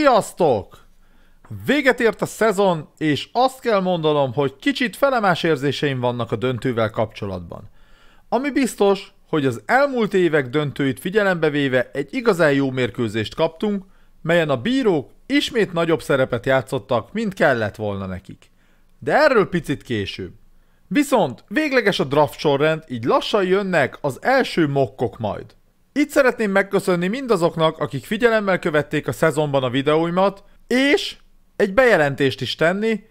Sziasztok! Véget ért a szezon, és azt kell mondanom, hogy kicsit felemás érzéseim vannak a döntővel kapcsolatban. Ami biztos, hogy az elmúlt évek döntőit figyelembe véve egy igazán jó mérkőzést kaptunk, melyen a bírók ismét nagyobb szerepet játszottak, mint kellett volna nekik. De erről picit később. Viszont végleges a draft sorrend, így lassan jönnek az első mokkok majd. Itt szeretném megköszönni mindazoknak, akik figyelemmel követték a szezonban a videóimat, és egy bejelentést is tenni,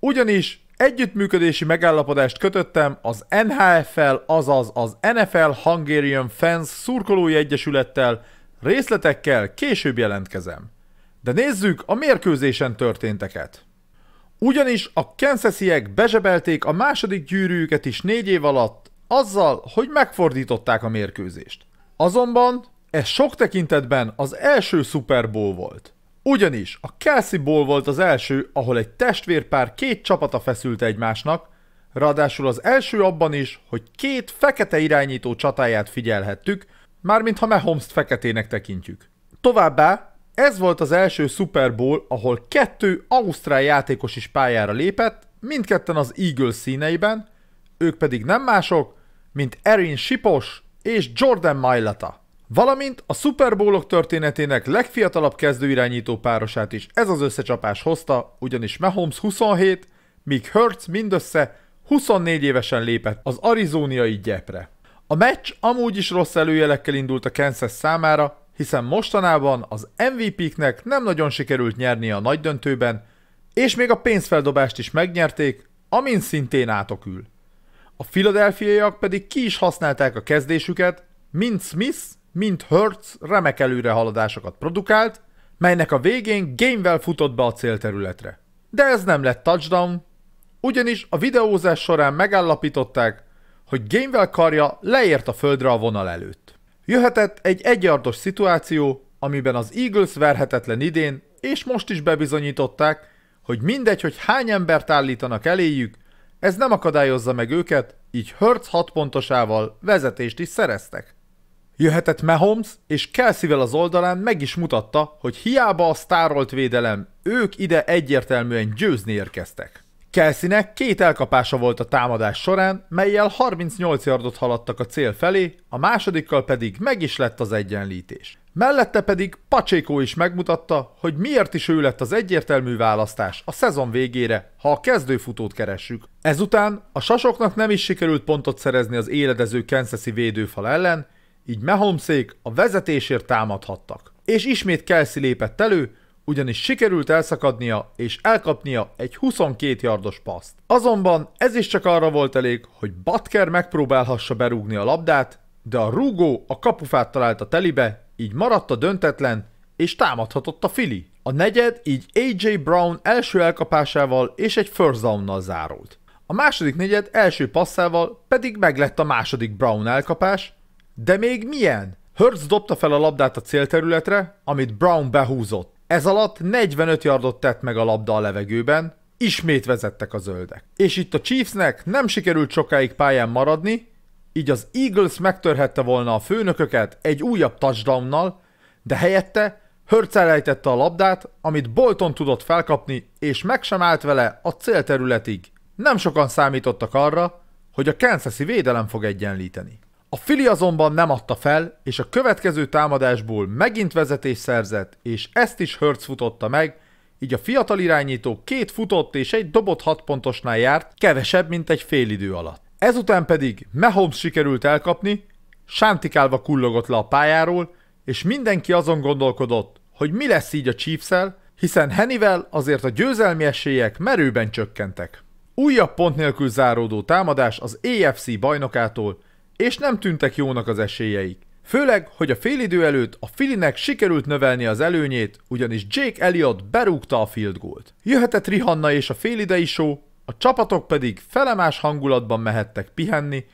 ugyanis együttműködési megállapodást kötöttem az NHFL, azaz az NFL Hungarian Fans szurkolói egyesülettel, részletekkel később jelentkezem. De nézzük a mérkőzésen történteket. Ugyanis a Kansasiek bezsebelték a második gyűrűket is négy év alatt, azzal, hogy megfordították a mérkőzést. Azonban ez sok tekintetben az első Super Bowl volt. Ugyanis a Kelsey Bowl volt az első, ahol egy testvérpár két csapata feszült egymásnak, ráadásul az első abban is, hogy két fekete irányító csatáját figyelhettük, mármint ha mahomes feketének tekintjük. Továbbá ez volt az első Super Bowl, ahol kettő ausztrál játékos is pályára lépett, mindketten az Eagles színeiben, ők pedig nem mások, mint Erin Sipos és Jordan Mailata, valamint a Super Bowlok történetének legfiatalabb kezdőirányító párosát is ez az összecsapás hozta, ugyanis Mahomes 27, míg Hurts mindössze 24 évesen lépett az arizóniai gyepre. A meccs amúgy is rossz előjelekkel indult a Kansas számára, hiszen mostanában az MVP-knek nem nagyon sikerült nyerni a nagy döntőben, és még a pénzfeldobást is megnyerték, amin szintén átokül. A filadelfiaiak pedig ki is használták a kezdésüket, mint Smith, mint Hertz remek előrehaladásokat produkált, melynek a végén Gainwell futott be a célterületre. De ez nem lett touchdown, ugyanis a videózás során megállapították, hogy Gainwell karja leért a földre a vonal előtt. Jöhetett egy egyardos szituáció, amiben az Eagles verhetetlen idén, és most is bebizonyították, hogy mindegy, hogy hány embert állítanak eléjük, ez nem akadályozza meg őket, így Hertz 6 pontosával vezetést is szereztek. Jöhetett Mahomes, és Kelseyvel az oldalán meg is mutatta, hogy hiába a sztárolt védelem, ők ide egyértelműen győzni érkeztek. Kelseynek két elkapása volt a támadás során, melyel 38 yardot haladtak a cél felé, a másodikkal pedig meg is lett az egyenlítés. Mellette pedig Pacsékó is megmutatta, hogy miért is ő lett az egyértelmű választás a szezon végére, ha a kezdőfutót keressük. Ezután a sasoknak nem is sikerült pontot szerezni az éledező Kansasi védőfal ellen, így Mahomesék a vezetésért támadhattak. És ismét Kelsey lépett elő, ugyanis sikerült elszakadnia és elkapnia egy 22 yardos paszt. Azonban ez is csak arra volt elég, hogy Batker megpróbálhassa berúgni a labdát, de a rúgó a kapufát találta telibe, így maradt a döntetlen, és támadhatott a fili. A negyed így AJ Brown első elkapásával és egy first downnal zárult. A második negyed első passzával pedig meglett a második Brown elkapás, de még milyen? Hurts dobta fel a labdát a célterületre, amit Brown behúzott. Ez alatt 45 yardot tett meg a labda a levegőben, ismét vezettek a zöldek. És itt a Chiefsnek nem sikerült sokáig pályán maradni, így az Eagles megtörhette volna a főnököket egy újabb touchdownnal, de helyette Hurts elejtette a labdát, amit Bolton tudott felkapni, és meg sem állt vele a célterületig. Nem sokan számítottak arra, hogy a kansas védelem fog egyenlíteni. A Fili azonban nem adta fel, és a következő támadásból megint vezetés szerzett, és ezt is Hurts futotta meg, így a fiatal irányító két futott és egy dobott hat pontosnál járt, kevesebb, mint egy fél idő alatt. Ezután pedig Mahomes sikerült elkapni, sántikálva kullogott le a pályáról, és mindenki azon gondolkodott, hogy mi lesz így a chiefs hiszen Henivel azért a győzelmi esélyek merőben csökkentek. Újabb pont nélkül záródó támadás az AFC bajnokától, és nem tűntek jónak az esélyeik. Főleg, hogy a félidő előtt a Filinek sikerült növelni az előnyét, ugyanis Jake Elliott berúgta a field goalt. Jöhetett Rihanna és a félidei show, a csapatok pedig felemás hangulatban mehettek pihenni,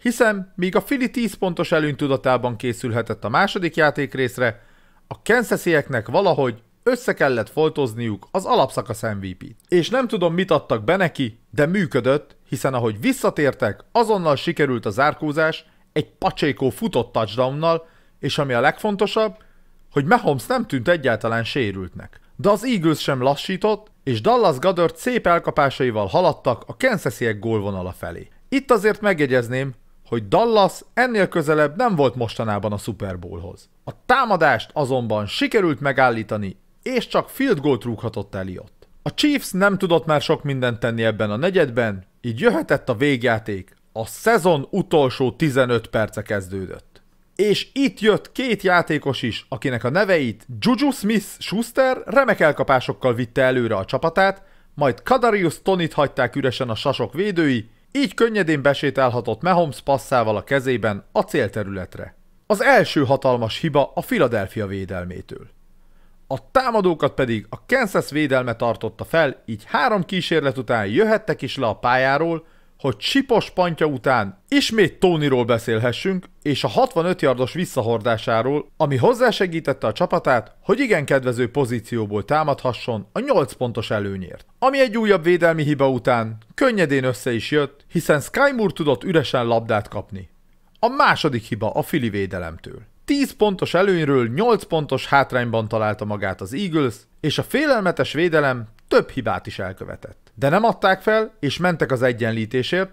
hiszen míg a Fili 10 pontos előny tudatában készülhetett a második játékrészre, a Kansasieknek valahogy össze kellett foltozniuk az alapszakasz MVP-t. És nem tudom, mit adtak be neki, de működött, hiszen ahogy visszatértek, azonnal sikerült a zárkózás egy pacsékó futott touchdownnal, és ami a legfontosabb, hogy Mahomes nem tűnt egyáltalán sérültnek de az Eagles sem lassított, és Dallas Goddard szép elkapásaival haladtak a Kansasiek gólvonala felé. Itt azért megjegyezném, hogy Dallas ennél közelebb nem volt mostanában a Super Bowlhoz. A támadást azonban sikerült megállítani, és csak field goal rúghatott Eliott. A Chiefs nem tudott már sok mindent tenni ebben a negyedben, így jöhetett a végjáték. A szezon utolsó 15 perce kezdődött és itt jött két játékos is, akinek a neveit Juju Smith-Schuster remek elkapásokkal vitte előre a csapatát, majd Kadarius Tonit hagyták üresen a sasok védői, így könnyedén besétálhatott Mahomes passzával a kezében a célterületre. Az első hatalmas hiba a Philadelphia védelmétől. A támadókat pedig a Kansas védelme tartotta fel, így három kísérlet után jöhettek is le a pályáról, hogy csipos pantja után ismét Tóniról beszélhessünk, és a 65 yardos visszahordásáról, ami hozzásegítette a csapatát, hogy igen kedvező pozícióból támadhasson a 8 pontos előnyért. Ami egy újabb védelmi hiba után könnyedén össze is jött, hiszen Skymour tudott üresen labdát kapni. A második hiba a Fili védelemtől. 10 pontos előnyről 8 pontos hátrányban találta magát az Eagles, és a félelmetes védelem több hibát is elkövetett. De nem adták fel, és mentek az egyenlítésért,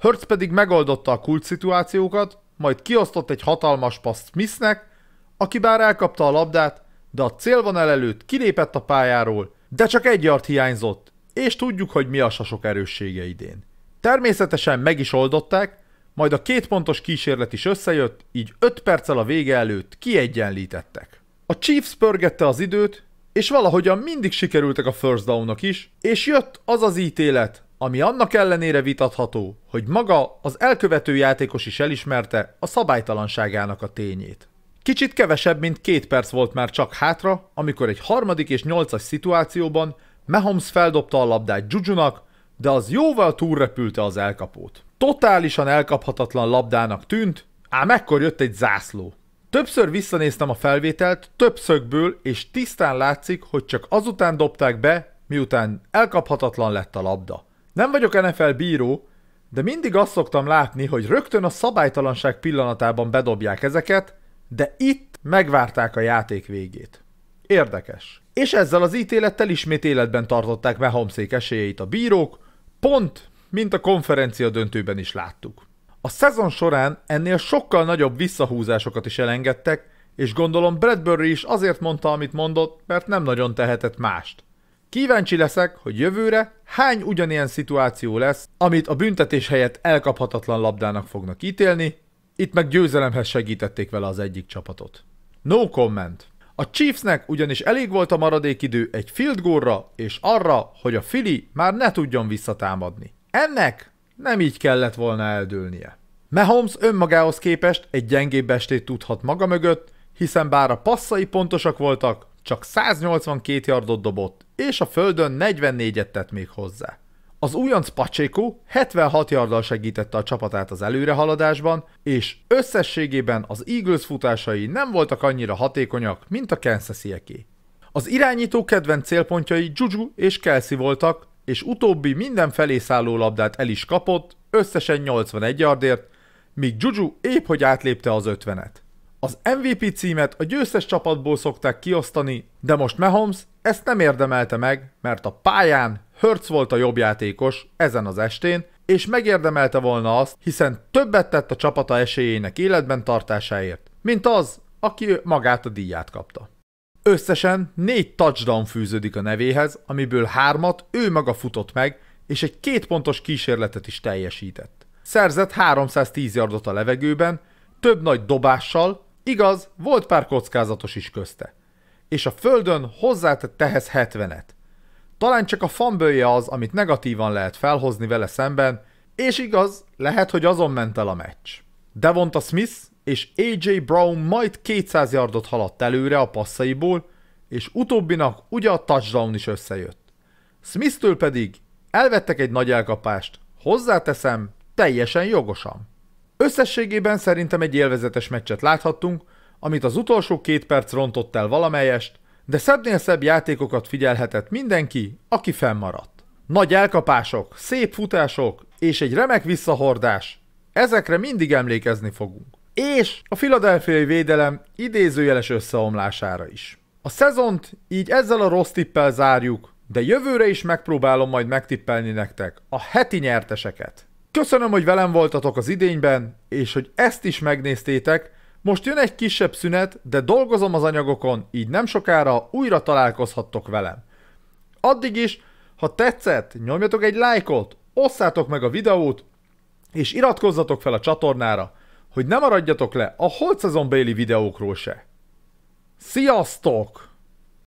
Hertz pedig megoldotta a kult szituációkat, majd kiosztott egy hatalmas paszt Smithnek, aki bár elkapta a labdát, de a célvonal előtt kilépett a pályáról, de csak egy yard hiányzott, és tudjuk, hogy mi a sasok erőssége idén. Természetesen meg is oldották, majd a két pontos kísérlet is összejött, így 5 perccel a vége előtt kiegyenlítettek. A Chiefs pörgette az időt, és valahogyan mindig sikerültek a first downok is, és jött az az ítélet, ami annak ellenére vitatható, hogy maga az elkövető játékos is elismerte a szabálytalanságának a tényét. Kicsit kevesebb, mint két perc volt már csak hátra, amikor egy harmadik és nyolcas szituációban Mahomes feldobta a labdát Jujunak, de az jóval túlrepülte az elkapót. Totálisan elkaphatatlan labdának tűnt, ám ekkor jött egy zászló. Többször visszanéztem a felvételt, több szögből, és tisztán látszik, hogy csak azután dobták be, miután elkaphatatlan lett a labda. Nem vagyok NFL bíró, de mindig azt szoktam látni, hogy rögtön a szabálytalanság pillanatában bedobják ezeket, de itt megvárták a játék végét. Érdekes. És ezzel az ítélettel ismét életben tartották Mahomszék esélyeit a bírók, pont, mint a konferencia döntőben is láttuk. A szezon során ennél sokkal nagyobb visszahúzásokat is elengedtek, és gondolom Bradbury is azért mondta, amit mondott, mert nem nagyon tehetett mást. Kíváncsi leszek, hogy jövőre hány ugyanilyen szituáció lesz, amit a büntetés helyett elkaphatatlan labdának fognak ítélni, itt meg győzelemhez segítették vele az egyik csapatot. No comment. A Chiefsnek ugyanis elég volt a maradék idő egy field goalra és arra, hogy a Fili már ne tudjon visszatámadni. Ennek nem így kellett volna eldőlnie. Mahomes önmagához képest egy gyengébb estét tudhat maga mögött, hiszen bár a passzai pontosak voltak, csak 182 yardot dobott, és a földön 44-et tett még hozzá. Az újonc Pacheco 76 yarddal segítette a csapatát az előrehaladásban, és összességében az Eagles futásai nem voltak annyira hatékonyak, mint a kansas -ieké. Az irányító kedvenc célpontjai Juju és Kelsey voltak, és utóbbi minden felé szálló labdát el is kapott, összesen 81 yardért, míg Juju épp hogy átlépte az 50-et. Az MVP címet a győztes csapatból szokták kiosztani, de most Mahomes ezt nem érdemelte meg, mert a pályán Hertz volt a jobb játékos ezen az estén, és megérdemelte volna azt, hiszen többet tett a csapata esélyének életben tartásáért, mint az, aki magát a díját kapta. Összesen négy touchdown fűződik a nevéhez, amiből hármat ő maga futott meg, és egy kétpontos kísérletet is teljesített. Szerzett 310 yardot a levegőben, több nagy dobással, igaz, volt pár kockázatos is közte. És a földön hozzátett tehez 70-et. Talán csak a fanbője az, amit negatívan lehet felhozni vele szemben, és igaz, lehet, hogy azon ment el a meccs. Devonta Smith és AJ Brown majd 200 yardot haladt előre a passzaiból, és utóbbinak ugye a touchdown is összejött. Smith-től pedig elvettek egy nagy elkapást, hozzáteszem, teljesen jogosan. Összességében szerintem egy élvezetes meccset láthattunk, amit az utolsó két perc rontott el valamelyest, de szebbnél szebb játékokat figyelhetett mindenki, aki fennmaradt. Nagy elkapások, szép futások és egy remek visszahordás, ezekre mindig emlékezni fogunk és a filadelfiai védelem idézőjeles összeomlására is. A szezont így ezzel a rossz tippel zárjuk, de jövőre is megpróbálom majd megtippelni nektek a heti nyerteseket. Köszönöm, hogy velem voltatok az idényben, és hogy ezt is megnéztétek. Most jön egy kisebb szünet, de dolgozom az anyagokon, így nem sokára újra találkozhattok velem. Addig is, ha tetszett, nyomjatok egy lájkot, osszátok meg a videót, és iratkozzatok fel a csatornára, hogy ne maradjatok le a holt szezon Bailey videókról se. Sziasztok!